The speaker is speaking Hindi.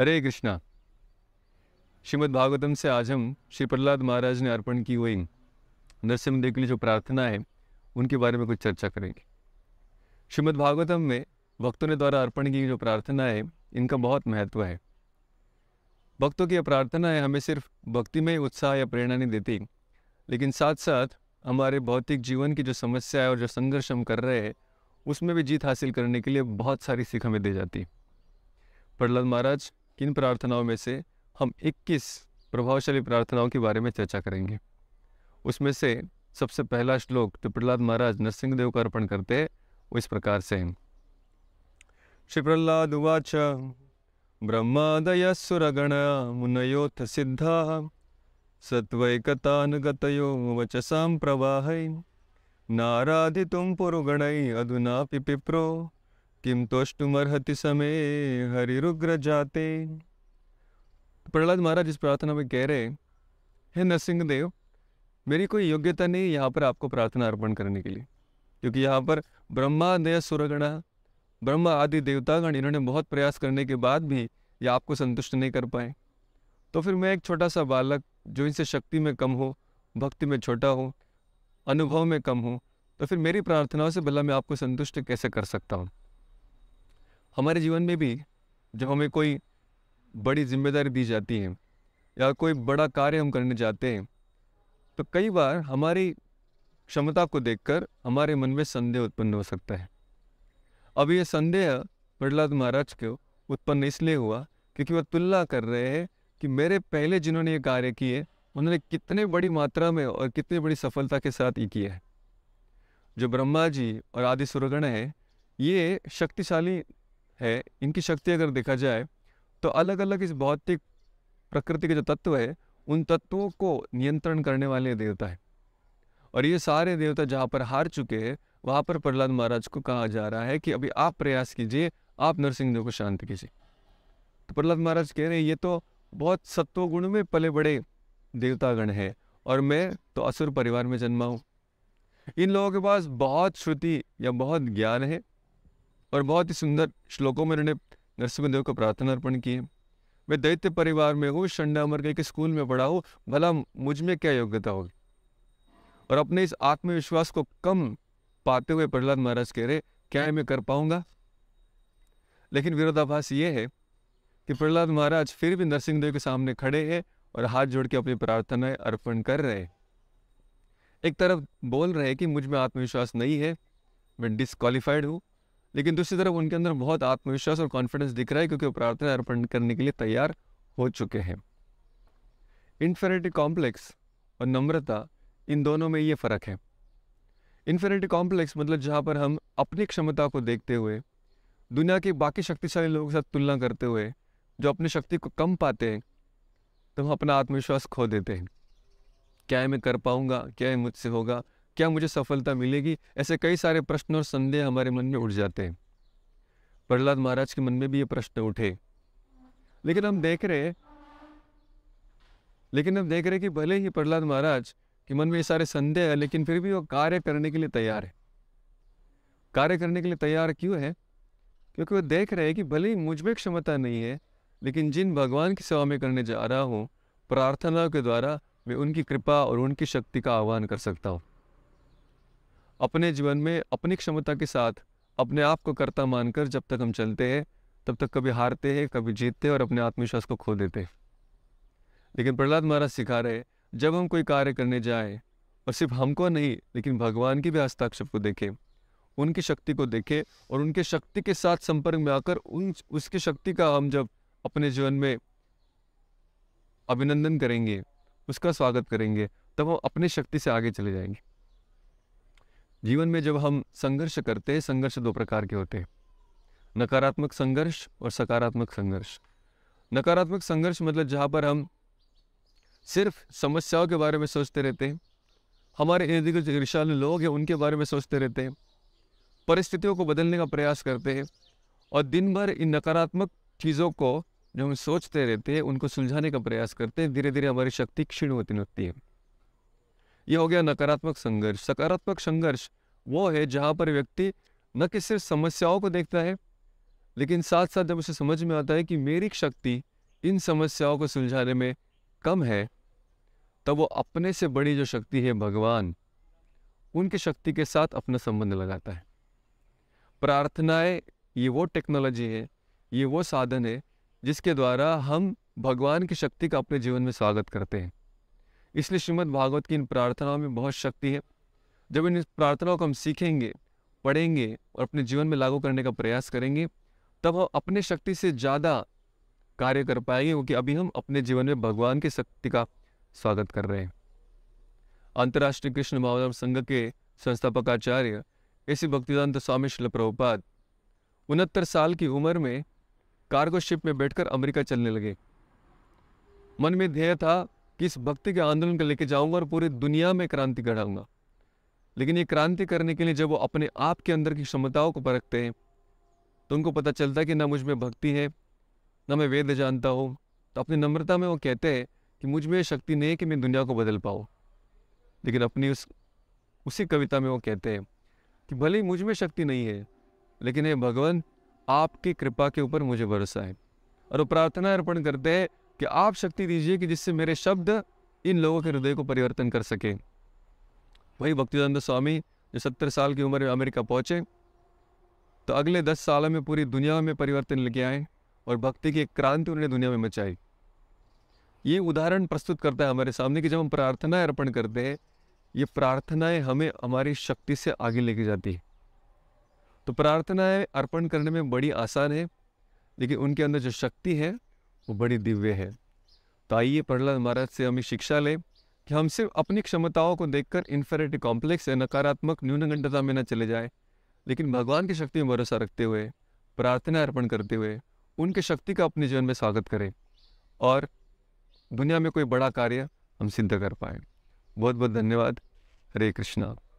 हरे कृष्णा श्रीमद् भागवतम से आज हम श्री प्रहलाद महाराज ने अर्पण की हुई नरसिंहदेव के लिए जो प्रार्थना है उनके बारे में कुछ चर्चा करेंगे श्रीमद् भागवतम में भक्तों ने द्वारा अर्पण की जो प्रार्थना है इनका बहुत महत्व है भक्तों की यह प्रार्थना है हमें सिर्फ भक्ति में उत्साह या प्रेरणा नहीं देती लेकिन साथ साथ हमारे भौतिक जीवन की जो समस्या है और जो संघर्ष हम कर रहे हैं उसमें भी जीत हासिल करने के लिए बहुत सारी सीख हमें दे जाती प्रहलाद महाराज किन प्रार्थनाओं में से हम 21 प्रभावशाली प्रार्थनाओं के बारे में चर्चा करेंगे उसमें से सबसे पहला श्लोक जो तो प्रहलाद महाराज नरसिंहदेव का अर्पण करते हैं वो इस प्रकार से हैं श्री प्रहलाद उवाच ब्रह्मादय सुरगण मुनयोथ सिद्धा सत्वैकतानुगतयो वचसा प्रवाह नाराधि पुरगण अधुना पिपिप्रो किम तोष्टुमर्हति समय रुग्र जाते तो प्रहलाद महाराज इस प्रार्थना में कह रहे हैं हे नरसिंह देव मेरी कोई योग्यता नहीं यहाँ पर आपको प्रार्थना अर्पण करने के लिए क्योंकि यहाँ पर ब्रह्मा दया सुरगणा ब्रह्मा आदि देवतागण इन्होंने बहुत प्रयास करने के बाद भी ये आपको संतुष्ट नहीं कर पाए तो फिर मैं एक छोटा सा बालक जो इनसे शक्ति में कम हो भक्ति में छोटा हो अनुभव में कम हो तो फिर मेरी प्रार्थनाओं से भला मैं आपको संतुष्ट कैसे कर सकता हूँ हमारे जीवन में भी जब हमें कोई बड़ी जिम्मेदारी दी जाती है या कोई बड़ा कार्य हम करने जाते हैं तो कई बार हमारी क्षमता को देखकर हमारे मन में संदेह उत्पन्न हो सकता है अब ये संदेह प्रहलाद महाराज को उत्पन्न इसलिए हुआ क्योंकि वह तुलना कर रहे हैं कि मेरे पहले जिन्होंने ये कार्य किए उन्होंने कितने बड़ी मात्रा में और कितनी बड़ी सफलता के साथ ये किया है जो ब्रह्मा जी और आदि सुरगण हैं ये शक्तिशाली है इनकी शक्ति अगर देखा जाए तो अलग अलग इस भौतिक प्रकृति के जो तत्व है उन तत्वों को नियंत्रण करने वाले देवता है और ये सारे देवता जहाँ पर हार चुके हैं वहाँ पर प्रहलाद महाराज को कहा जा रहा है कि अभी आप प्रयास कीजिए आप नरसिंह देव को शांत कीजिए तो प्रहलाद महाराज कह रहे हैं ये तो बहुत सत्व गुण में पले बड़े देवतागण हैं और मैं तो असुर परिवार में जन्मा हूँ इन लोगों के पास बहुत श्रुति या बहुत ज्ञान है और बहुत ही सुंदर श्लोकों में उन्होंने नरसिंहदेव को प्रार्थना अर्पण की मैं दैत्य परिवार में हूँ अमर के स्कूल में पढ़ा हूँ भला मुझ में क्या योग्यता होगी और अपने इस आत्मविश्वास को कम पाते हुए प्रहलाद महाराज कह रहे क्या मैं कर पाऊंगा लेकिन विरोधाभास ये है कि प्रहलाद महाराज फिर भी नरसिंहदेव के सामने खड़े हैं और हाथ जोड़ के अपनी प्रार्थनाएं अर्पण कर रहे हैं एक तरफ बोल रहे हैं कि मुझ में आत्मविश्वास नहीं है मैं डिसक्वालीफाइड हूँ लेकिन दूसरी तरफ उनके अंदर बहुत आत्मविश्वास और कॉन्फिडेंस दिख रहा है क्योंकि वो प्रार्थना अर्पण करने के लिए तैयार हो चुके हैं इन्फेरिटी कॉम्प्लेक्स और नम्रता इन दोनों में ये फ़र्क है इन्फेरिटी कॉम्प्लेक्स मतलब जहाँ पर हम अपनी क्षमता को देखते हुए दुनिया के बाकी शक्तिशाली लोगों के साथ तुलना करते हुए जो अपनी शक्ति को कम पाते हैं तो हम अपना आत्मविश्वास खो देते हैं क्या है मैं कर पाऊँगा क्या है मुझसे होगा क्या मुझे सफलता मिलेगी ऐसे कई सारे प्रश्न और संदेह हमारे मन में उठ जाते हैं प्रहलाद महाराज के मन में भी ये प्रश्न उठे लेकिन हम देख रहे लेकिन हम देख रहे कि भले ही प्रहलाद महाराज के मन में ये सारे संदेह है लेकिन फिर भी वो कार्य करने के लिए तैयार है कार्य करने के लिए तैयार क्यों है क्योंकि वो देख रहे हैं कि भले ही मुझ में क्षमता नहीं है लेकिन जिन भगवान की सेवा में करने जा रहा हूँ प्रार्थनाओं के द्वारा मैं उनकी कृपा और उनकी शक्ति का आह्वान कर सकता हूँ अपने जीवन में अपनी क्षमता के साथ अपने आप को कर्ता मानकर जब तक हम चलते हैं तब तक कभी हारते हैं कभी जीतते हैं और अपने आत्मविश्वास को खो देते हैं लेकिन प्रहलाद महाराज सिखा रहे जब हम कोई कार्य करने जाए और सिर्फ हमको नहीं लेकिन भगवान की भी हस्ताक्षर को देखें उनकी शक्ति को देखें और उनके शक्ति के साथ संपर्क में आकर उन उसकी शक्ति का हम जब अपने जीवन में अभिनंदन करेंगे उसका स्वागत करेंगे तब हम अपनी शक्ति से आगे चले जाएंगे जीवन में जब हम संघर्ष करते हैं संघर्ष दो प्रकार के होते हैं नकारात्मक संघर्ष और सकारात्मक संघर्ष नकारात्मक संघर्ष मतलब जहाँ पर हम सिर्फ समस्याओं के बारे में सोचते रहते हैं हमारे इर्द गिर्द विशाल लोग हैं उनके बारे में सोचते रहते हैं परिस्थितियों को बदलने का प्रयास करते हैं और दिन भर इन नकारात्मक चीज़ों को जो हम सोचते रहते हैं उनको सुलझाने का प्रयास करते हैं धीरे धीरे हमारी शक्ति क्षीण होती होती है ये हो गया नकारात्मक संघर्ष सकारात्मक संघर्ष वो है जहाँ पर व्यक्ति न कि सिर्फ समस्याओं को देखता है लेकिन साथ साथ जब उसे समझ में आता है कि मेरी शक्ति इन समस्याओं को सुलझाने में कम है तब वो अपने से बड़ी जो शक्ति है भगवान उनकी शक्ति के साथ अपना संबंध लगाता है प्रार्थनाएं ये वो टेक्नोलॉजी है ये वो साधन है जिसके द्वारा हम भगवान की शक्ति का अपने जीवन में स्वागत करते हैं इसलिए श्रीमद भागवत की इन प्रार्थनाओं में बहुत शक्ति है जब इन प्रार्थनाओं को हम सीखेंगे पढ़ेंगे और अपने जीवन में लागू करने का प्रयास करेंगे तब हम अपने शक्ति से ज़्यादा कार्य कर पाएंगे क्योंकि अभी हम अपने जीवन में भगवान की शक्ति का स्वागत कर रहे हैं अंतर्राष्ट्रीय कृष्ण महावधम संघ के संस्थापक आचार्य सी भक्तिदान्त स्वामी शिल प्रभुपाद उनहत्तर साल की उम्र में कार्गो शिप में बैठकर अमेरिका चलने लगे मन में ध्येय था कि इस भक्ति के आंदोलन को लेके जाऊंगा और पूरी दुनिया में क्रांति कराऊंगा लेकिन ये क्रांति करने के लिए जब वो अपने आप के अंदर की क्षमताओं को परखते हैं तो उनको पता चलता है कि ना मुझ में भक्ति है ना मैं वेद जानता हूँ तो अपनी नम्रता में वो कहते हैं कि मुझ में शक्ति नहीं है कि मैं दुनिया को बदल पाऊँ लेकिन अपनी उस उसी कविता में वो कहते हैं कि भले ही मुझ में शक्ति नहीं है लेकिन हे भगवान आपकी कृपा के ऊपर मुझे भरोसा है और वो प्रार्थना अर्पण करते हैं कि आप शक्ति दीजिए कि जिससे मेरे शब्द इन लोगों के हृदय को परिवर्तन कर सके वही भक्तिदानंद स्वामी जो सत्तर साल की उम्र में अमेरिका पहुँचे तो अगले दस सालों में पूरी दुनिया में परिवर्तन लेके आए और भक्ति की एक क्रांति उन्होंने दुनिया में मचाई ये उदाहरण प्रस्तुत करता है हमारे सामने कि जब हम प्रार्थनाएं अर्पण करते हैं ये प्रार्थनाएं हमें हमारी शक्ति से आगे लेके जाती है तो प्रार्थनाएं अर्पण करने में बड़ी आसान है लेकिन उनके अंदर जो शक्ति है वो बड़ी दिव्य है तो आइए प्रहलाद महाराज से हमें शिक्षा लें कि हम सिर्फ अपनी क्षमताओं को देखकर इन्फेरिटी कॉम्प्लेक्स या नकारात्मक न्यूनगंडता में न चले जाए लेकिन भगवान की शक्ति में भरोसा रखते हुए प्रार्थना अर्पण करते हुए उनके शक्ति का अपने जीवन में स्वागत करें और दुनिया में कोई बड़ा कार्य हम सिद्ध कर पाए बहुत बहुत धन्यवाद हरे कृष्णा